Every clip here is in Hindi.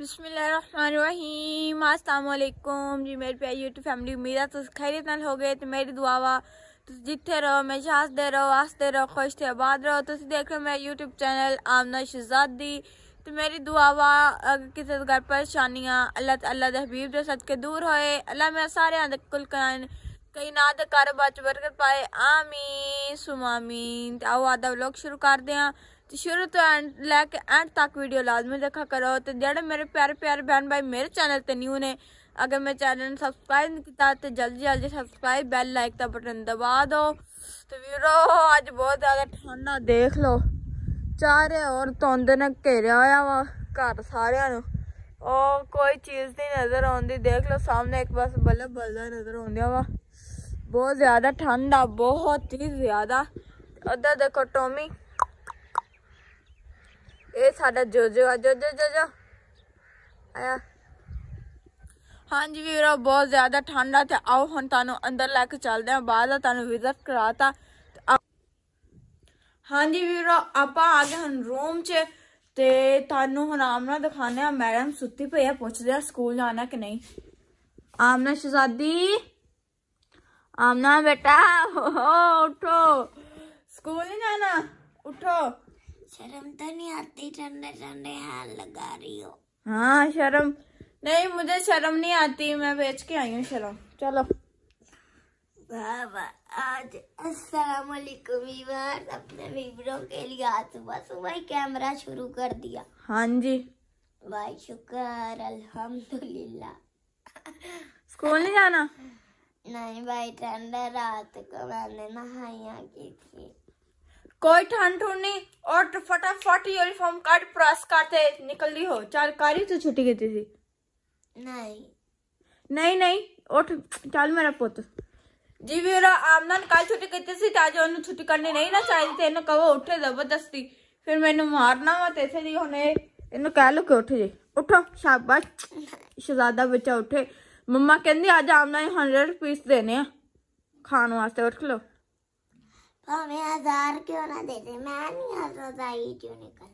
बसमीम अलकुम जी मेरी प्यारी यूट्यूब फैमिली उम्मीद है तुम खैरियत हो गए तो मेरी दुआ वा तुम जितते रहो मैं हंसते रहो हंसते रहो खुश थे आबाद रहो तुम देख रहे हो मेरा यूट्यूब चैनल आमना शहजाद दी तो मेरी दुआ वा अगर किसी घर परेशानियाँ अल्लाह अल्लाह के हबीब के सदके दूर होए अल्लाह मेरा सारे कुल करान कहीं ना तो कारोबार च बरकत पाए आमीन सुमामीन तो आओ आदा व्लॉग शुरू कर दें तो शुरू तो एंड लैके एंड तक वीडियो लाजमी देखा करो तो जेडे मेरे प्यारे प्यारे बहन भाई मेरे चैनल ते न्यू ने अगर मैं चैनल ने सब्सक्राइब नहीं किया तो जल्दी जल्दी सबसक्राइब बैल लाइक का बटन दबा दो तो वीरो आज बहुत ज़्यादा ठंडा देख लो चारे और धुंध ने घेरिया होया वा घर सारिया और कोई चीज़ नहीं नज़र आती देख लो सामने एक बस बल्ब बल्ला नज़र आँदा वा बहुत ज़्यादा ठंड आ बहुत ही ज़्यादा उधर देखो टॉमी ਇਹ ਸਾਡਾ ਜੋਜੋ ਆ ਜੋਜੋ ਜੋਜੋ ਆਇਆ ਹਾਂਜੀ ਵੀਰੋ ਬਹੁਤ ਜ਼ਿਆਦਾ ਠੰਡਾ ਤੇ ਆਓ ਹੁਣ ਤੁਹਾਨੂੰ ਅੰਦਰ ਲੈ ਕੇ ਚੱਲਦੇ ਆ ਬਾਅਦ ਆ ਤੁਹਾਨੂੰ ਵਿਜ਼ਿਟ ਕਰਾਤਾ ਹਾਂਜੀ ਵੀਰੋ ਆਪਾਂ ਆ ਗਏ ਹਨ ਰੂਮ 'ਚ ਤੇ ਤੁਹਾਨੂੰ ਹੁਣ ਆਮਨਾ ਦਿਖਾਣੇ ਆ ਮੈਡਮ ਸੁੱਤੀ ਪਈ ਆ ਪੁੱਛਦੇ ਆ ਸਕੂਲ ਜਾਣਾ ਕਿ ਨਹੀਂ ਆਮਨਾ ਸ਼ਹਜ਼ਾਦੀ आमना बेटा हो उठो स्कूल नहीं जाना उठो शर्म तो नहीं आती ठंडे ठंडे हाथ लगा रही हो हाँ शर्म नहीं मुझे शर्म नहीं आती मैं बेच के आई हूँ शर्म चलो बाबा आज अस्सलाम वालेकुम अपने वीडियो के लिए आज सुबह सुबह ही कैमरा शुरू कर दिया हाँ जी भाई शुक्र अल्हम्दुलिल्लाह स्कूल नहीं जाना नहीं भाई ठंडा रात को मैंने नहाया की थी कोई ठंड ठून नहीं और फटाफट यूनिफॉर्म काट प्रस करते निकल ली हो चल कारी तो छुट्टी गई थी नहीं नहीं नहीं उठ चल मेरा पुत जी मेरा आमदन कल छुट्टी ਕੀਤੀ ਸੀ ਤਾਂ ਜੋ ਉਹਨੂੰ ਛੁੱਟੀ ਕਰਨੀ ਨਹੀਂ ਨਾ ਚਾਹੀਦੀ ਤੇ ਇਹਨੂੰ ਕਹੋ ਉੱਠੇ ਜ਼ਬਰਦਸਤੀ ਫਿਰ ਮੈਨੂੰ ਮਾਰਨਾ ਵਾ ਤੇ ਇਸੇ ਲਈ ਹੁਣ ਇਹਨੂੰ ਕਹਿ ਲੋ ਕਿ ਉੱਠ ਜੇ ਉੱਠੋ ਸ਼ਾਬਾਸ਼ ਸ਼ਹਜ਼ਾਦਾ ਬੱਚਾ ਉੱਠੇ ਮੰਮਾ ਕਹਿੰਦੀ ਅੱਜ ਆਮਦਨ 100 ਰੁਪਏ ਦੇਣੇ ਆ ਖਾਣ ਵਾਸਤੇ ਉੱਠ ਲੋ तो हमें हजार क्यों ना देते मैं नहीं हजरत आई क्यों निकला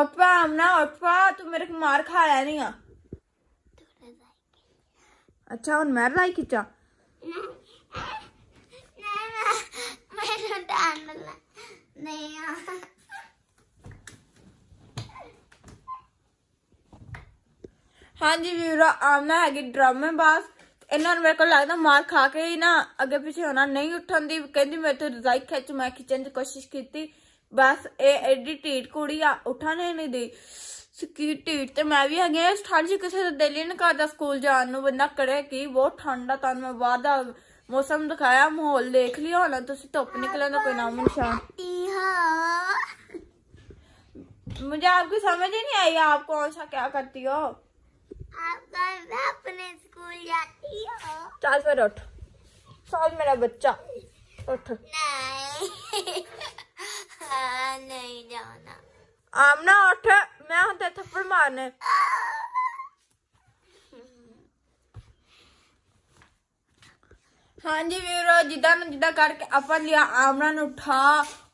उठवा हमना उठवा तू मेरे को मार खा रहा नहीं अच्छा हूँ मैं लाई खिचा नहीं हाँ जी वीरा आमना है ड्रामे बास ਇਹਨਾਂ ਨੂੰ ਮੇਰੇ ਕੋਲ ਲੱਗਦਾ ਮਾਰ ਖਾ ਕੇ ਹੀ ਨਾ ਅੱਗੇ ਪਿੱਛੇ ਹੋਣਾ ਨਹੀਂ ਉੱਠਣ ਦੀ ਕਹਿੰਦੀ ਮੈਂ ਤੇ ਰਜ਼ਾਈ ਖਿੱਚ ਮੈਂ ਖਿੱਚਣ ਦੀ ਕੋਸ਼ਿਸ਼ ਕੀਤੀ ਬਸ ਇਹ ਐਡੀ ਟੀਟ ਕੁੜੀ ਆ ਉਠਾਣੇ ਨਹੀਂ ਦੀ ਸਕੀ ਟੀਟ ਤੇ ਮੈਂ ਵੀ ਹੈਗੇ ਇਸ ਠੰਡ 'ਚ ਕਿਸੇ ਦਾ ਦਿਲ ਹੀ ਨਾ ਕਰਦਾ ਸਕੂਲ ਜਾਣ ਨੂੰ ਬੰਦਾ ਕਰੇ ਕਿ ਬਹੁਤ ਠੰਡਾ ਤਾਂ ਮੈਂ ਬਾਹਰ ਦਾ ਮੌਸਮ ਦਿਖਾਇਆ ਮਾਹੌਲ ਦੇਖ ਲਿਓ ਹੋਣਾ ਤੁਸੀਂ ਧੁੱਪ ਨਿਕਲਣ ਦਾ ਕੋਈ ਨਾਮ ਨਿਸ਼ਾਨ मुझे आपकी ਸਮਝ ਹੀ ਨਹੀਂ ਆਈ ਆਪ ਕੌਣ ਸਾ ਕੀ ਕਰਤੀ ਹੋ अपने स्कूल जाती हो चल फिर उठ चल मेरा बच्चा उठ नहीं हाँ, नहीं जाना आमना उठ मैं हूं ते थप्पड़ मारने हाँ जी वीरो जिदा ना जिदा करके अपन लिया आमना उठा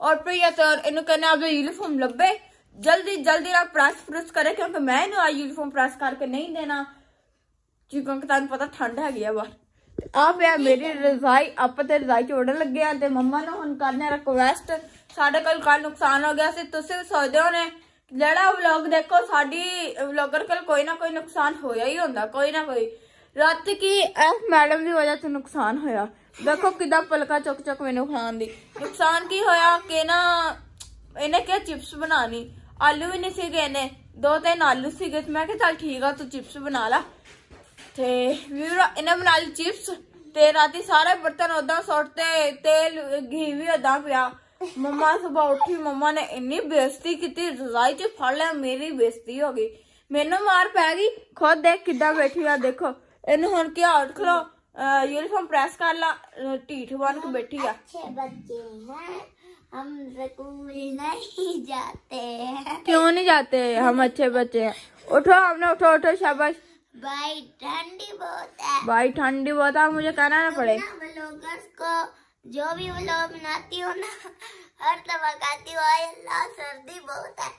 और प्रिया तो इन्होंने कहने आप यूनिफॉर्म लबे ਜਲਦੀ ਜਲਦੀ ਨਾਲ ਪ੍ਰੈਸ ਪ੍ਰੈਸ ਕਰੇ ਕਿਉਂਕਿ ਮੈਂ ਇਹਨੂੰ ਆ ਯੂਨੀਫਾਰਮ ਪ੍ਰੈਸ ਕਰਕੇ ਨਹੀਂ ਦੇਣਾ ਕਿਉਂਕਿ ਤੁਹਾਨੂੰ ਪਤਾ ਠੰਡ ਹੈਗੀ ਆ ਬਾਹਰ ਆ ਪਿਆ ਮੇਰੀ ਰਜ਼ਾਈ ਆਪ ਤੇ ਰਜ਼ਾਈ ਚੋੜਨ ਲੱਗੇ ਆ ਤੇ ਮੰਮਾ ਨੂੰ ਹੁਣ ਕਰਨੇ ਰਿਕਵੈਸਟ ਸਾਡੇ ਕੋਲ ਕੱਲ ਨੁਕਸਾਨ ਹੋ ਗਿਆ ਸੀ ਤੁਸੀਂ ਸੋਚਦੇ ਹੋ ਨੇ ਜਿਹੜਾ ਵਲੌਗ ਦੇਖੋ ਸਾਡੀ ਵਲੌਗਰ ਕੋਲ ਕੋਈ ਨਾ ਕੋਈ ਨੁਕਸਾਨ ਹੋਇਆ ਹੀ ਹੁੰਦਾ ਕੋਈ ਨਾ ਕੋਈ ਰਾਤ ਕੀ ਐਸ ਮੈਡਮ ਦੀ ਵਜ੍ਹਾ ਤੋਂ ਨੁਕਸਾਨ ਹੋਇਆ ਦੇਖੋ ਕਿਦਾਂ ਪਲਕਾ ਚੁੱਕ ਚੁੱਕ ਮੈਨੂੰ ਖਾਣ ਦੀ ਨੁਕਸਾਨ ਕੀ ਹੋਇਆ ਕਿ ਨਾ ਇਹਨੇ ਕਿਹਾ ਚਿਪਸ ਬਣਾਣੀ ਆਲੂ ਵੀ ਨਹੀਂ ਸੀਗੇ ਨੇ ਦੋ ਤਿੰਨ ਆਲੂ ਸੀਗੇ ਮੈਂ ਕਿਹਾ ਚੱਲ ਠੀਕ ਆ ਤੂੰ ਚਿਪਸ ਬਣਾ ਲਾ ਤੇ ਵੀਰ ਇਹਨਾਂ ਬਣਾ ਲਈ ਚਿਪਸ ਤੇ ਰਾਤੀ ਸਾਰੇ ਬਰਤਨ ਉਦਾਂ ਸੁੱਟਤੇ ਤੇਲ ਘੀ ਵੀ ਉਦਾਂ ਪਿਆ ਮਮਾ ਸਵੇਰ ਉੱਠੀ ਮਮਾ ਨੇ ਇੰਨੀ ਬੇਇੱਜ਼ਤੀ ਕੀਤੀ ਰਜ਼ਾਈ ਚ ਫੜ ਲਿਆ ਮੇਰੀ ਬੇਇੱਜ਼ਤੀ ਹੋ ਗਈ ਮੈਨੂੰ ਮਾਰ ਪੈ ਗਈ ਖੁਦ ਦੇਖ ਕਿੱਦਾਂ ਬੈਠੀ ਆ ਦੇਖੋ ਇਹਨੂੰ ਹੁਣ ਕੀ ਆਉਟ ਖਲੋ ਯੂਨੀਫਾਰਮ ਪ੍ਰੈਸ ਕਰ ਲਾ ਢੀਠ ਬਣ ਕੇ ਬੈਠੀ ਆ ਅੱਛੇ ਬੱਚੇ ਹੈ हम स्कूल नहीं जाते हैं क्यों नहीं जाते हैं हम अच्छे बच्चे हैं उठो हमने उठो उठो शाबाश भाई ठंडी बहुत है भाई ठंडी बहुत है मुझे कहना ना पड़े ब्लॉगर्स को जो भी ब्लॉग बनाती हूँ ना हर तब हो हूँ सर्दी बहुत है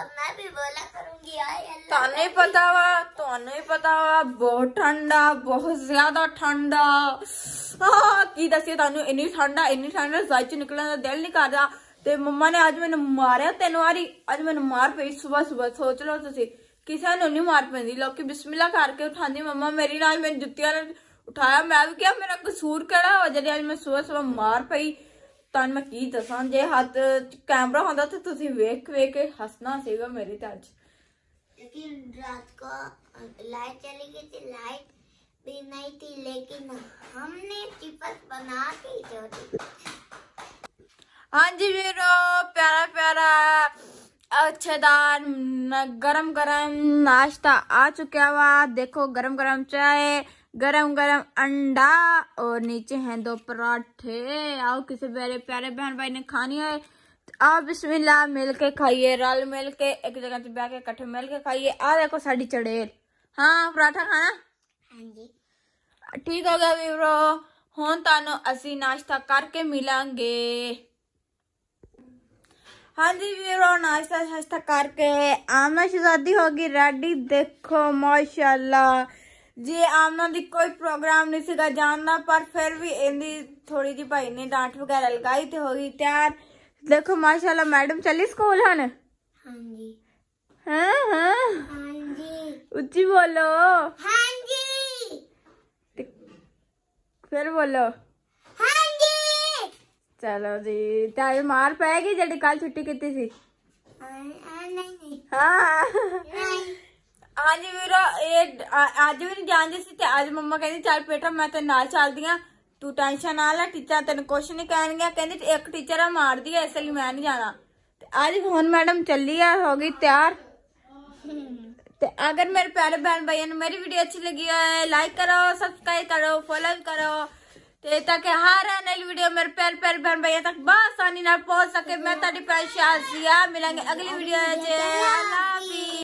अब ਤੁਹਾਨੂੰ ਪਤਾ ਵਾ ਤੁਹਾਨੂੰ ਹੀ ਪਤਾ ਵਾ ਬਹੁਤ ਠੰਡਾ ਬਹੁਤ ਜ਼ਿਆਦਾ ਠੰਡਾ ਆ ਕੀ ਦੱਸੀਏ ਤੁਹਾਨੂੰ ਇੰਨੀ ਠੰਡਾ ਇੰਨੀ ਠੰਡਾ ਸੱਚ ਚ ਨਿਕਲਣ ਦਾ ਦਿਲ ਨਹੀਂ ਕਰਦਾ ਤੇ ਮੰਮਾ ਨੇ ਅੱਜ ਮੈਨੂੰ ਮਾਰਿਆ ਤਿੰਨ ਵਾਰੀ ਅੱਜ ਮੈਨੂੰ ਮਾਰ ਪਈ ਸਵੇਰ ਸਵੇਰ ਸੋਚ ਲਓ ਤੁਸੀਂ ਕਿਸੇ ਨੂੰ ਨਹੀਂ ਮਾਰ ਪੈਂਦੀ ਲੋਕੀ ਬਿਸਮਿਲ੍ਲਾ ਕਰਕੇ ਉਠਾਉਂਦੀ ਮੰਮਾ ਮੇਰੀ ਨਾਲ ਮੈਨੂੰ ਜੁੱਤੀਆਂ ਨਾਲ ਉਠਾਇਆ ਮੈਂ ਵੀ ਕਿਹਾ ਮੇਰਾ ਕਸੂਰ ਕਿਹੜਾ ਹੋ ਜਦ ਅੱਜ ਮੈਂ ਸਵੇਰ ਸਵੇਰ ਮਾਰ ਪਈ तुम मैं की दसा ਜੇ ਹੱਥ कैमरा होंगे तो तुम वेख वेख के हसना से मेरे तो ਅੱਜ लेकिन रात को लाइट चली गई थी भी नहीं हमने बना हाँ जी वीरो प्यारा प्यारा अच्छेदार गरम गरम नाश्ता आ चुका वा देखो गरम गरम चाय गरम गरम अंडा और नीचे हैं दो पराठे आओ किसी मेरे प्यारे बहन भाई ने खानी है तो आप बिस्मिल्लाह मिल के खाइए रल मिल के एक जगह पे बह के इकट्ठे मिल के खाइए आ देखो साड़ी चढ़ेल हाँ पराठा खाना हाँ ठीक हो गया वीरो ਹੁਣ ਤੁਹਾਨੂੰ असी नाश्ता करके ਮਿਲਾਂਗੇ हाँ जी वीरो नाश्ता ਕਰਕੇ करके ਸ਼ਹਜ਼ਾਦੀ ਹੋ होगी रेडी देखो माशाल्लाह ਜੀ ਆਮਨਾ ਦੀ ਕੋਈ ਪ੍ਰੋਗਰਾਮ ਨਹੀਂ ਸੀਗਾ ਜਾਣ ਦਾ ਪਰ ਫਿਰ ਵੀ ਇਹਦੀ ਥੋੜੀ ਜੀ ਭਾਈ ਨੇ ਡਾਂਟ ਵਗੈਰਾ ਲਗਾਈ ਤੇ ਹੋ ਗਈ ਤਿਆਰ ਦੇਖੋ ਮਾਸ਼ਾਅੱਲਾ ਮੈਡਮ ਚੱਲੀ ਸਕੂਲ ਹਣ ਹਾਂਜੀ ਹਾਂ ਹਾਂ ਹਾਂਜੀ ਉੱਚੀ ਬੋਲੋ ਹਾਂਜੀ ਫਿਰ ਬੋਲੋ ਹਾਂਜੀ ਚਲੋ ਜੀ ਤਾਂ ਮਾਰ ਪੈਗੀ ਜਿਹੜੀ ਕੱਲ ਛੁੱਟੀ ਕੀਤੀ ਸੀ ਹਾਂ ਨਹੀਂ ਨਹੀਂ ਹਾਂ ਨਹੀਂ आज ये आज मेरी जान जैसी थी आज मम्मा कहती चल बेटा मैं तेरे नाल चल दिया तू टेंशन ना ला टीचर तेन कुछ नहीं कह रही कहती एक टीचर मार दिया इस लिए मैं नहीं जाना आज हूँ मैडम चली है हो गई तैयार अगर मेरे प्यारे बहन भाई ने मेरी वीडियो अच्छी लगी है लाइक करो सब्सक्राइब करो फॉलो करो तो ताकि हर नई वीडियो मेरे प्यारे प्यारे बहन भाई तक बसानी पहुंच सके मैं तारी परेशान मिलेंगे अगली वीडियो